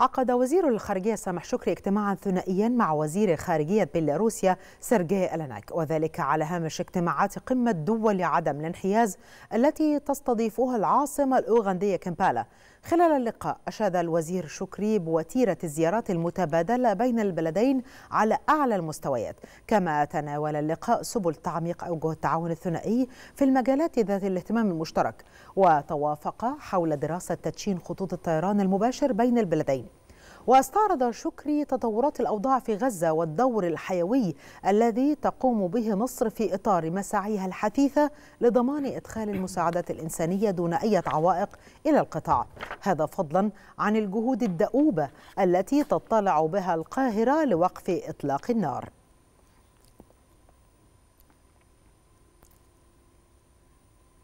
عقد وزير الخارجية سامح شكري اجتماعا ثنائيا مع وزير خارجية بيلاروسيا سيرجي ألاناك وذلك على هامش اجتماعات قمة دول عدم الانحياز التي تستضيفها العاصمة الأوغندية كامبالا خلال اللقاء أشاد الوزير شكري بوتيرة الزيارات المتبادلة بين البلدين على أعلى المستويات كما تناول اللقاء سبل تعميق أوجه التعاون الثنائي في المجالات ذات الاهتمام المشترك وتوافق حول دراسة تدشين خطوط الطيران المباشر بين البلدين واستعرض شكري تطورات الأوضاع في غزة والدور الحيوي الذي تقوم به مصر في إطار مساعيها الحثيثة لضمان إدخال المساعدات الإنسانية دون أي عوائق إلى القطاع هذا فضلا عن الجهود الدؤوبة التي تطلع بها القاهرة لوقف إطلاق النار